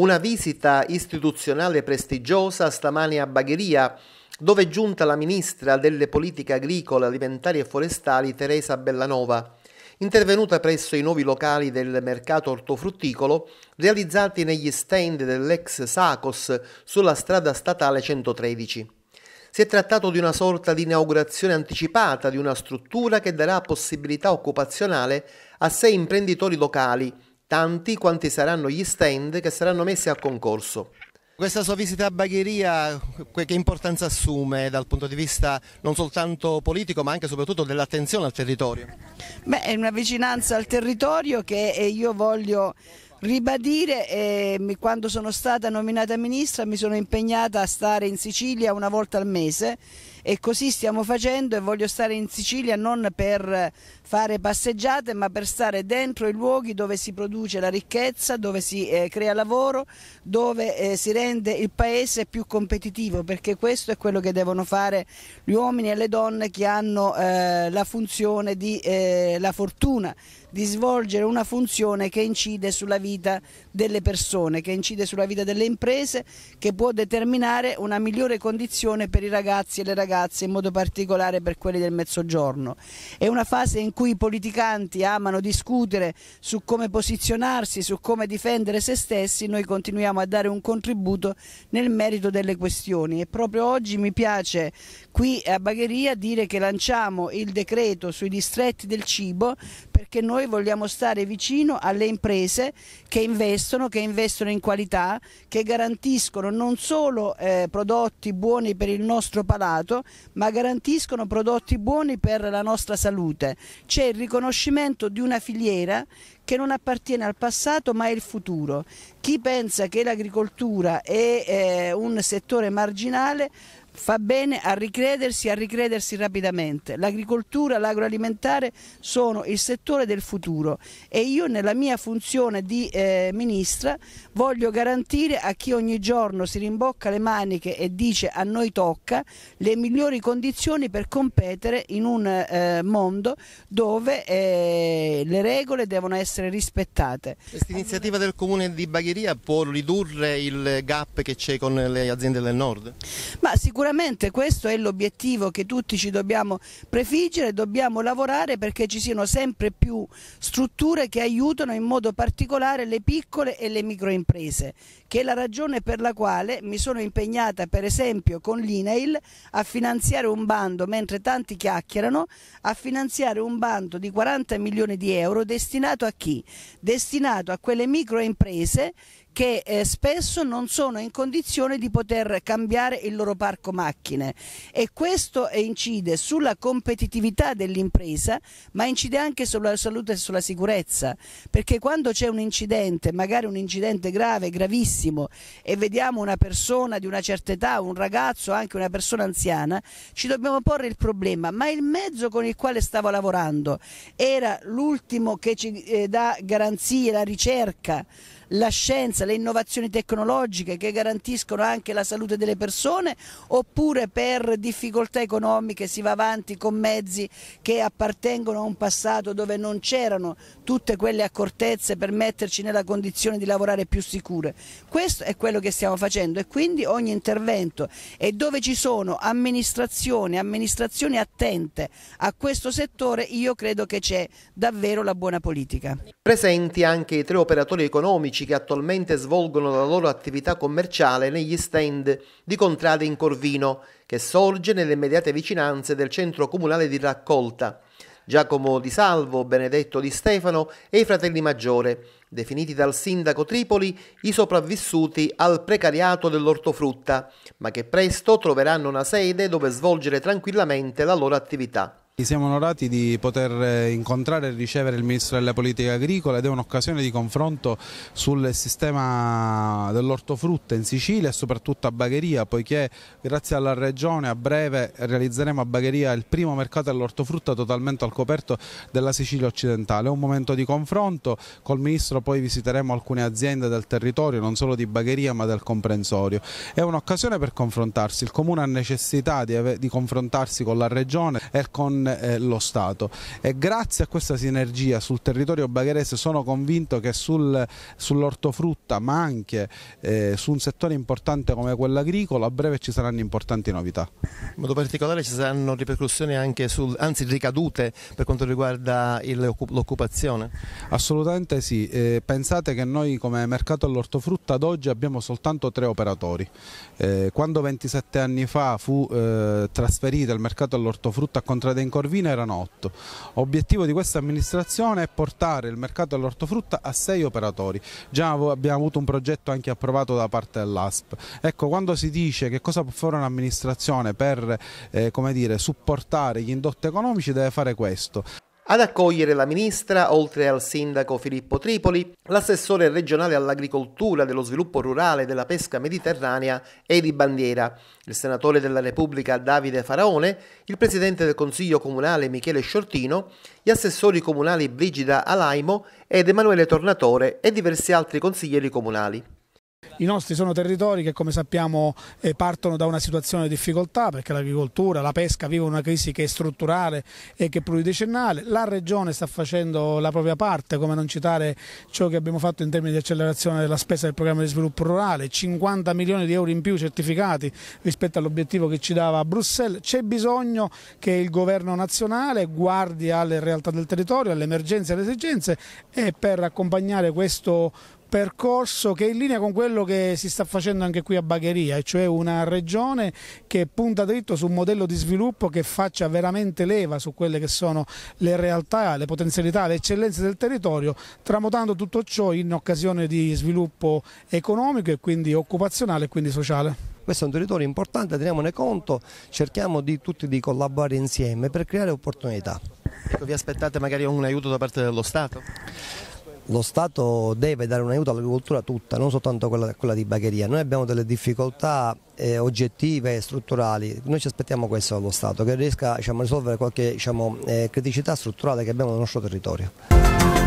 Una visita istituzionale prestigiosa stamani a Bagheria, dove è giunta la ministra delle politiche agricole, alimentari e forestali Teresa Bellanova, intervenuta presso i nuovi locali del mercato ortofrutticolo realizzati negli stand dell'ex Sacos sulla strada statale 113. Si è trattato di una sorta di inaugurazione anticipata di una struttura che darà possibilità occupazionale a sei imprenditori locali tanti quanti saranno gli stand che saranno messi a concorso. Questa sua visita a Bagheria che importanza assume dal punto di vista non soltanto politico ma anche e soprattutto dell'attenzione al territorio? Beh, è una vicinanza al territorio che eh, io voglio ribadire ehm, quando sono stata nominata ministra mi sono impegnata a stare in Sicilia una volta al mese e così stiamo facendo e voglio stare in Sicilia non per fare passeggiate ma per stare dentro i luoghi dove si produce la ricchezza, dove si eh, crea lavoro, dove eh, si rende il paese più competitivo perché questo è quello che devono fare gli uomini e le donne che hanno eh, la funzione di eh, la fortuna di svolgere una funzione che incide sulla vita delle persone, che incide sulla vita delle imprese, che può determinare una migliore condizione per i ragazzi e le ragazze ragazzi, in modo particolare per quelli del mezzogiorno. È una fase in cui i politicanti amano discutere su come posizionarsi, su come difendere se stessi, noi continuiamo a dare un contributo nel merito delle questioni e proprio oggi mi piace qui a Bagheria dire che lanciamo il decreto sui distretti del cibo perché noi vogliamo stare vicino alle imprese che investono, che investono in qualità, che garantiscono non solo eh, prodotti buoni per il nostro palato, ma garantiscono prodotti buoni per la nostra salute. C'è il riconoscimento di una filiera che non appartiene al passato ma è il futuro. Chi pensa che l'agricoltura è eh, un settore marginale fa bene a ricredersi e a ricredersi rapidamente. L'agricoltura, l'agroalimentare sono il settore del futuro e io nella mia funzione di eh, ministra voglio garantire a chi ogni giorno si rimbocca le maniche e dice a noi tocca le migliori condizioni per competere in un eh, mondo dove eh, le regole devono essere rispettate. Questa iniziativa del comune di Bagheria può ridurre il gap che c'è con le aziende del nord? Ma sicuramente sicuramente questo è l'obiettivo che tutti ci dobbiamo prefiggere, dobbiamo lavorare perché ci siano sempre più strutture che aiutano in modo particolare le piccole e le microimprese, che è la ragione per la quale mi sono impegnata per esempio con l'INAIL a finanziare un bando, mentre tanti chiacchierano, a finanziare un bando di 40 milioni di euro destinato a chi? Destinato a quelle microimprese che eh, spesso non sono in condizione di poter cambiare il loro parco macchine e questo eh, incide sulla competitività dell'impresa ma incide anche sulla salute e sulla sicurezza perché quando c'è un incidente, magari un incidente grave, gravissimo e vediamo una persona di una certa età, un ragazzo, anche una persona anziana, ci dobbiamo porre il problema ma il mezzo con il quale stavo lavorando era l'ultimo che ci eh, dà garanzie, la ricerca la scienza, le innovazioni tecnologiche che garantiscono anche la salute delle persone oppure per difficoltà economiche si va avanti con mezzi che appartengono a un passato dove non c'erano tutte quelle accortezze per metterci nella condizione di lavorare più sicure. Questo è quello che stiamo facendo e quindi ogni intervento e dove ci sono amministrazioni, amministrazioni attente a questo settore io credo che c'è davvero la buona politica. Presenti anche i tre operatori economici commerci che attualmente svolgono la loro attività commerciale negli stand di Contrade in Corvino, che sorge nelle immediate vicinanze del centro comunale di raccolta. Giacomo Di Salvo, Benedetto Di Stefano e i fratelli Maggiore, definiti dal sindaco Tripoli i sopravvissuti al precariato dell'ortofrutta, ma che presto troveranno una sede dove svolgere tranquillamente la loro attività. Siamo onorati di poter eh, incontrare e ricevere il Ministro delle Politiche Agricole ed è un'occasione di confronto sul sistema dell'ortofrutta in Sicilia e soprattutto a Bagheria, poiché grazie alla Regione a breve realizzeremo a Bagheria il primo mercato dell'ortofrutta totalmente al coperto della Sicilia occidentale. È un momento di confronto, col Ministro poi visiteremo alcune aziende del territorio, non solo di Bagheria ma del comprensorio. È un'occasione per confrontarsi, il Comune ha necessità di, di confrontarsi con la Regione e con eh, lo Stato. E grazie a questa sinergia sul territorio bagherese sono convinto che sul, sull'ortofrutta, ma anche eh, su un settore importante come quello agricolo, a breve ci saranno importanti novità. In modo particolare ci saranno ripercussioni anche sul, anzi ricadute per quanto riguarda l'occupazione? Assolutamente sì, eh, pensate che noi come mercato all'ortofrutta ad oggi abbiamo soltanto tre operatori. Eh, quando 27 anni fa fu eh, trasferito il mercato all'ortofrutta a Contrada in Corte Corvina erano 8. Obiettivo di questa amministrazione è portare il mercato dell'ortofrutta a 6 operatori. Già abbiamo avuto un progetto anche approvato da parte dell'ASP. Ecco, quando si dice che cosa può fare un'amministrazione per eh, dire, supportare gli indotti economici deve fare questo. Ad accogliere la ministra, oltre al sindaco Filippo Tripoli, l'assessore regionale all'agricoltura, dello sviluppo rurale e della pesca mediterranea Edi Bandiera, il senatore della Repubblica Davide Faraone, il presidente del Consiglio Comunale Michele Sciortino, gli assessori comunali Brigida Alaimo ed Emanuele Tornatore e diversi altri consiglieri comunali. I nostri sono territori che come sappiamo eh, partono da una situazione di difficoltà perché l'agricoltura, la pesca vivono una crisi che è strutturale e che è pluridecennale, la Regione sta facendo la propria parte, come non citare ciò che abbiamo fatto in termini di accelerazione della spesa del programma di sviluppo rurale, 50 milioni di euro in più certificati rispetto all'obiettivo che ci dava Bruxelles, c'è bisogno che il governo nazionale guardi alle realtà del territorio, alle emergenze, alle esigenze e per accompagnare questo percorso che è in linea con quello che si sta facendo anche qui a Bagheria, e cioè una regione che punta dritto su un modello di sviluppo che faccia veramente leva su quelle che sono le realtà, le potenzialità, le eccellenze del territorio, tramutando tutto ciò in occasione di sviluppo economico e quindi occupazionale e quindi sociale. Questo è un territorio importante, teniamone conto, cerchiamo di, tutti di collaborare insieme per creare opportunità. Ecco, vi aspettate magari un aiuto da parte dello Stato? lo Stato deve dare un aiuto all'agricoltura tutta, non soltanto quella, quella di Bagheria. Noi abbiamo delle difficoltà eh, oggettive e strutturali, noi ci aspettiamo questo dallo Stato, che riesca diciamo, a risolvere qualche diciamo, eh, criticità strutturale che abbiamo nel nostro territorio.